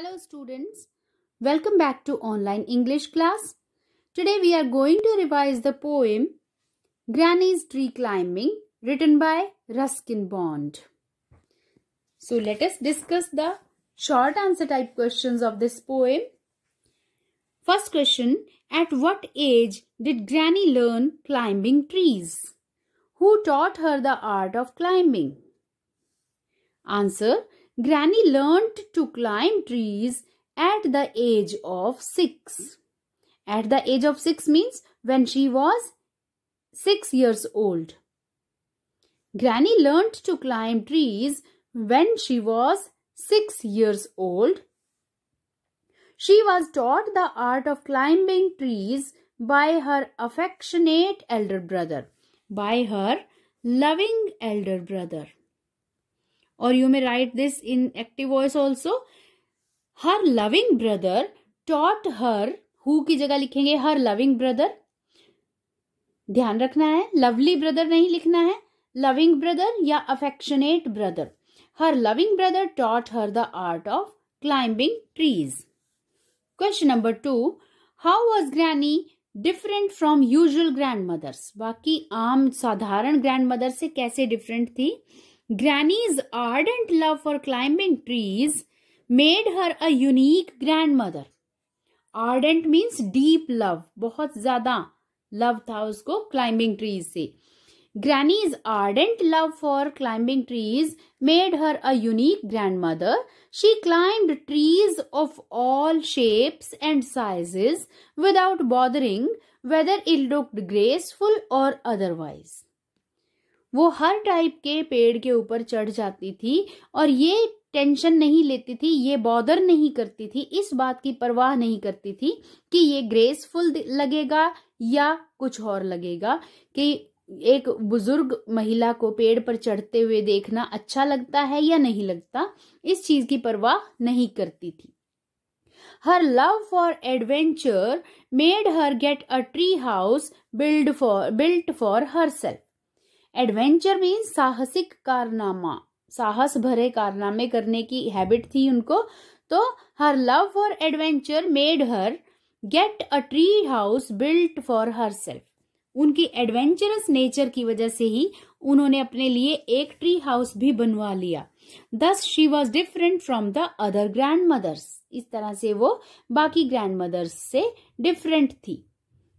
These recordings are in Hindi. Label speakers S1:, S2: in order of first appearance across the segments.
S1: Hello students, welcome back to online English class. Today we are going to revise the poem Granny's Tree Climbing written by Ruskin Bond. So let us discuss the short answer type questions of this poem. First question, at what age did Granny learn climbing trees? Who taught her the art of climbing? Answer, Granny learned to climb trees at the age of 6. At the age of 6 means when she was 6 years old. Granny learned to climb trees when she was 6 years old. She was taught the art of climbing trees by her affectionate elder brother, by her loving elder brother. और you may write this in active voice also her loving brother taught her who की जगह लिखेंगे हर लविंग ब्रदर ध्यान रखना है लवली ब्रदर नहीं लिखना है लविंग ब्रदर या affectionate brother her loving brother taught her the art of climbing trees question number two how was granny different from usual grandmothers बाकी आम साधारण ग्रैंड मदर से कैसे डिफरेंट थी Granny's ardent love for climbing trees made her a unique grandmother. Ardent means deep love. बहुत ज़्यादा love था उसको climbing trees से. Granny's ardent love for climbing trees made her a unique grandmother. She climbed trees of all shapes and sizes without bothering whether it looked graceful or otherwise. वो हर टाइप के पेड़ के ऊपर चढ़ जाती थी और ये टेंशन नहीं लेती थी ये बॉदर नहीं करती थी इस बात की परवाह नहीं करती थी कि ये ग्रेसफुल लगेगा या कुछ और लगेगा कि एक बुजुर्ग महिला को पेड़ पर चढ़ते हुए देखना अच्छा लगता है या नहीं लगता इस चीज की परवाह नहीं करती थी her love for adventure made her get a tree house build for built for herself adventure mean साहसिक कारनामा साहस भरे कारनामे करने की हैबिट थी उनको तो her love for adventure made her get a tree house built for herself उनकी एडवेंचरस नेचर की वजह से ही उन्होंने अपने लिए एक ट्री हाउस भी बनवा लिया thus she was different from the other grandmothers इस तरह से वो बाकी ग्रैंड मदर्स से डिफरेंट थी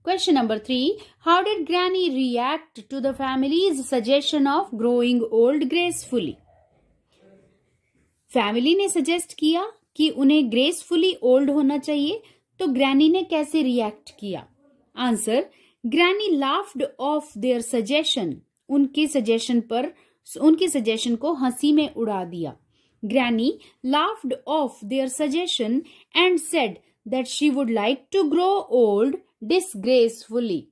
S1: Question number three How did Granny react to the family's suggestion of growing old gracefully? Family ने सजेस्ट किया कि उन्हें ग्रेसफुली ओल्ड होना चाहिए तो ग्रैनी ने कैसे रिएक्ट किया answer granny laughed off their suggestion उनके सजेशन पर उनके सजेशन को हंसी में उड़ा दिया granny laughed off their suggestion and said that she would like to grow old disgracefully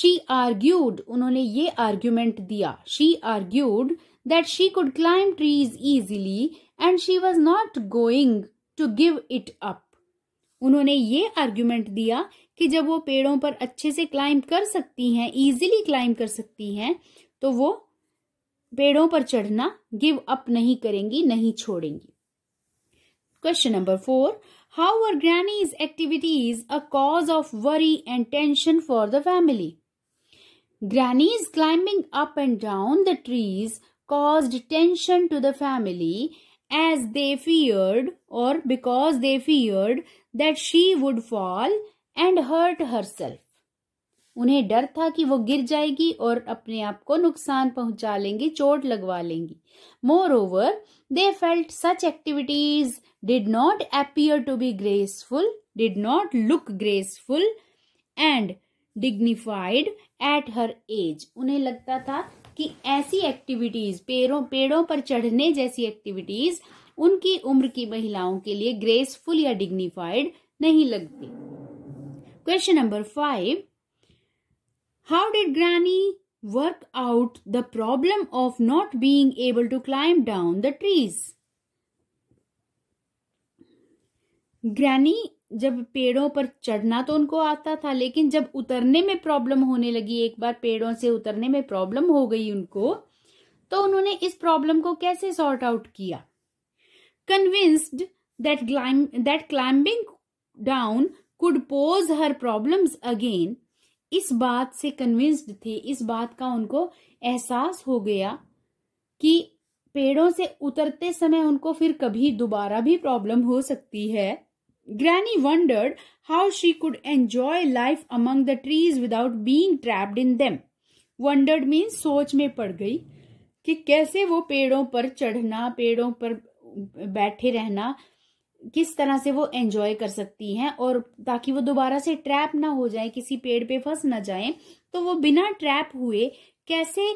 S1: she argued उन्होंने ये आर्ग्यूमेंट दिया she argued that she could climb trees easily and she was not going to give it up उन्होंने ये आर्ग्यूमेंट दिया कि जब वो पेड़ों पर अच्छे से क्लाइंब कर सकती हैं इजीली क्लाइंब कर सकती हैं तो वो पेड़ों पर चढ़ना गिव अप नहीं करेंगी नहीं छोड़ेंगी question number four How were Granny's activities a cause of worry and tension for the family? Granny's climbing up and down the trees caused tension to the family as they feared or because they feared that she would fall and hurt herself. उन्हें डर था कि वो गिर जाएगी और अपने आप को नुकसान पहुंचा लेंगी चोट लगवा लेंगी moreover they felt such activities did not appear to be graceful did not look graceful and dignified at her age उन्हें लगता था कि ऐसी एक्टिविटीज पेड़ों पेड़ों पर चढ़ने जैसी एक्टिविटीज उनकी उम्र की महिलाओं के लिए ग्रेसफुल या डिग्निफाइड नहीं लगती question number five How did Granny work out the problem of not being able to climb down the trees? Granny जब पेड़ों पर चढ़ना तो उनको आता था लेकिन जब उतरने में प्रॉब्लम होने लगी एक बार पेड़ों से उतरने में प्रॉब्लम हो गई उनको तो उन्होंने इस प्रॉब्लम को कैसे सॉर्ट आउट किया convinced that that climbing down could pose her problems again इस बात से कन्विंस्ड थे इस बात का उनको एहसास हो गया कि पेड़ों से उतरते समय उनको फिर कभी दोबारा भी प्रॉब्लम हो सकती है granny wondered how she could enjoy life among the trees without being trapped in them wondered means सोच में पड़ गई कि कैसे वो पेड़ों पर चढ़ना पेड़ों पर बैठे रहना किस तरह से वो एंजॉय कर सकती हैं और ताकि वो दोबारा से ट्रैप ना हो जाए किसी पेड़ पे फंस ना जाए तो वो बिना ट्रैप हुए कैसे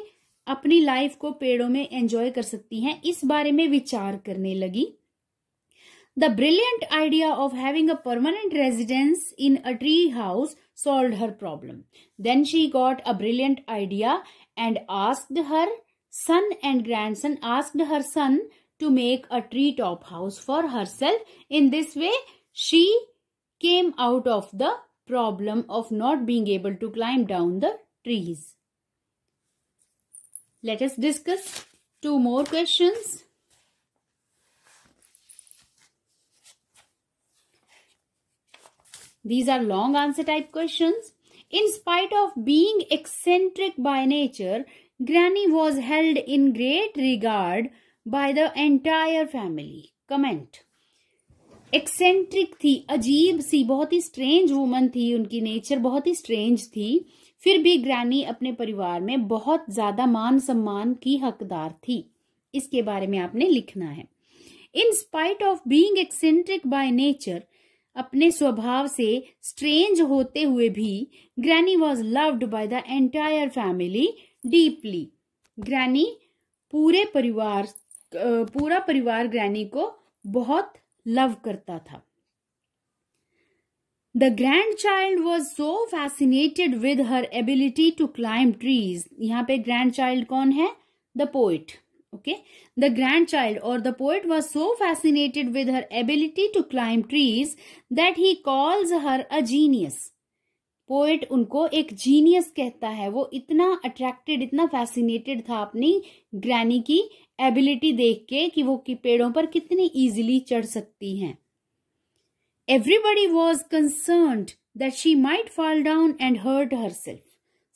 S1: अपनी लाइफ को पेड़ों में एंजॉय कर सकती हैं इस बारे में विचार करने लगी the brilliant idea of having a permanent residence in a tree house solve her problem then she got a brilliant idea and asked her son and grandson asked her son to make a treetop house for herself. In this way, she came out of the problem of not being able to climb down the trees. Let us discuss two more questions. These are long answer type questions. In spite of being eccentric by nature, Granny was held in great regard by the entire family comment eccentric थी अजीब सी बहुत ही स्ट्रेंज वुमन थी उनकी नेचर बहुत ही स्ट्रेंज थी फिर भी ग्रैनी अपने परिवार में बहुत ज्यादा मान सम्मान की हकदार थी इसके बारे में आपने लिखना है in spite of being eccentric by nature अपने स्वभाव से स्ट्रेंज होते हुए भी granny was loved by the entire family deeply granny पूरे परिवार पूरा परिवार ग्रैनी को बहुत लव करता था the grandchild was so fascinated with her ability to climb trees यहाँ पे ग्रैंड चाइल्ड कौन है the poet okay the grandchild और the poet was so fascinated with her ability to climb trees that he calls her a genius poet उनको एक जीनियस कहता है वो इतना अट्रैक्टेड इतना फैसिनेटेड था अपनी ग्रैनी की एबिलिटी देख के कि वो पेड़ों पर कितनी ईजिली चढ़ सकती हैं everybody was concern that she might fall down and hurt herself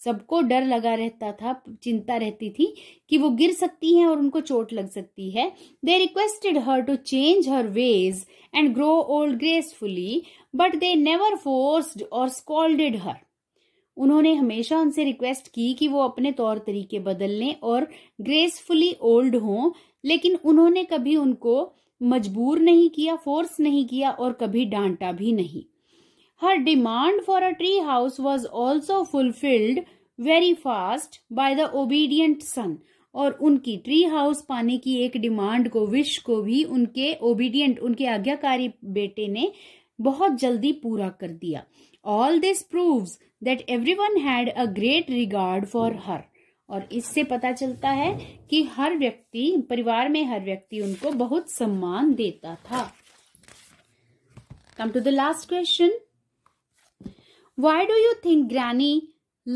S1: सबको डर लगा रहता था चिंता रहती थी कि वो गिर सकती हैं और उनको चोट लग सकती है they requested her to change her ways and grow old gracefully but they never forced और स्कॉल्डेड हर उन्होंने हमेशा उनसे रिक्वेस्ट की कि वो अपने तौर तरीके बदल लें और ग्रेसफुली ओल्ड हों लेकिन उन्होंने कभी उनको मजबूर नहीं किया फोर्स नहीं किया और कभी डांटा भी नहीं her demand for a tree house was also fulfilled very fast by the obedient son और उनकी ट्री हाउस पाने की एक डिमांड को विश को भी उनके ओबीडियंट उनके आज्ञाकारी बेटे ने बहुत जल्दी पूरा कर दिया all this proves that everyone had a great regard for her और इससे पता चलता है कि हर व्यक्ति परिवार में हर व्यक्ति उनको बहुत सम्मान देता था come to the last question why do you think granny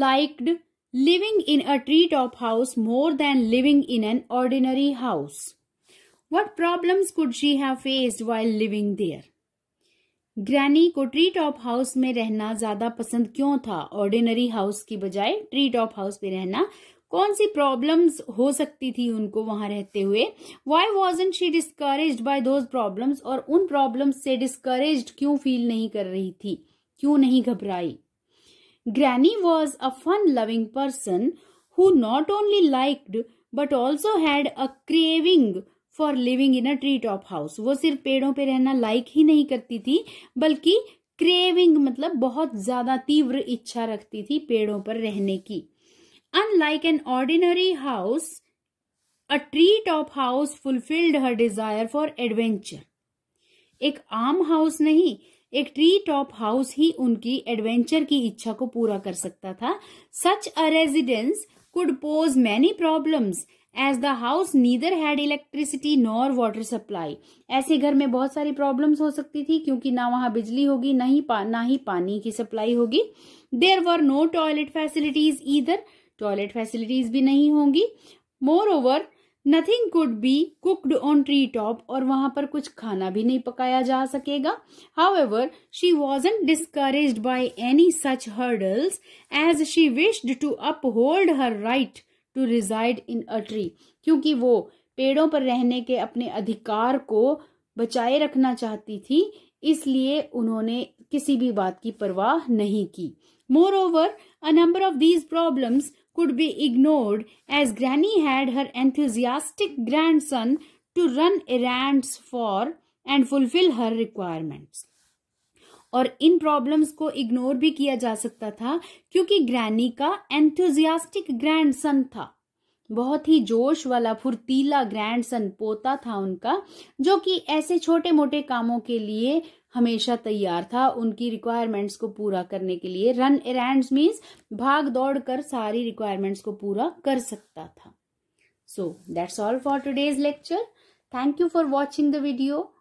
S1: liked living in a treetop house more than living in an ordinary house what problems could she have faced while living there granny को ट्री टॉप हाउस में रहना ज्यादा पसंद क्यों था ऑर्डिनरी हाउस की बजाय ट्री टॉप हाउस में रहना कौन सी प्रॉब्लम्स हो सकती थी उनको वहां रहते हुए why wasn't she discourage by those problems और उन प्रॉब्लम्स से डिस्करेज क्यों फील नहीं कर रही थी क्यों नहीं घबराई granny was a fun loving person who not only liked but also had a craving for living in a tree top house वो सिर्फ पेड़ों पे रहना लाइक ही नहीं करती थी बल्कि क्रेविंग मतलब बहुत ज्यादा तीव्र इच्छा रखती थी पेड़ों पर रहने की unlike an ordinary house a tree top house fulfilled her desire for adventure एक आम हाउस नहीं एक ट्री टॉप हाउस ही उनकी एडवेंचर की इच्छा को पूरा कर सकता था such a residence could pose many problems as the house neither had electricity nor water supply ऐसे घर में बहुत सारी प्रॉब्लम्स हो सकती थी क्योंकि ना वहां बिजली होगी ना ही पा, ना ही पानी की सप्लाई होगी there were no toilet facilities इधर टॉयलेट फैसिलिटीज भी नहीं होंगी moreover nothing could be cooked on tree top और वहां पर कुछ खाना भी नहीं पकाया जा सकेगा however she was and discourage by any such hurdles as she wished to uphold her right to reside in a tree क्योंकि वो पेड़ों पर रहने के अपने अधिकार को बचाए रखना चाहती थी इसलिए उन्होंने किसी भी बात की परवाह नहीं की moreover a number of these problems could be ignored as granny had her enthusiastic grandson to run errands for and fulfil her requirements और इन प्रॉब्लम्स को इग्नोर भी किया जा सकता था क्योंकि ग्रैनी का एंथुजियास्टिक सन था बहुत ही जोश वाला फुर्तीला सन पोता था उनका जो कि ऐसे छोटे मोटे कामों के लिए हमेशा तैयार था उनकी रिक्वायरमेंट्स को पूरा करने के लिए रन एरेंड्स मीन्स भाग दौड़ कर सारी रिक्वायरमेंट्स को पूरा कर सकता था so that's all for today's lecture thank you for watching the video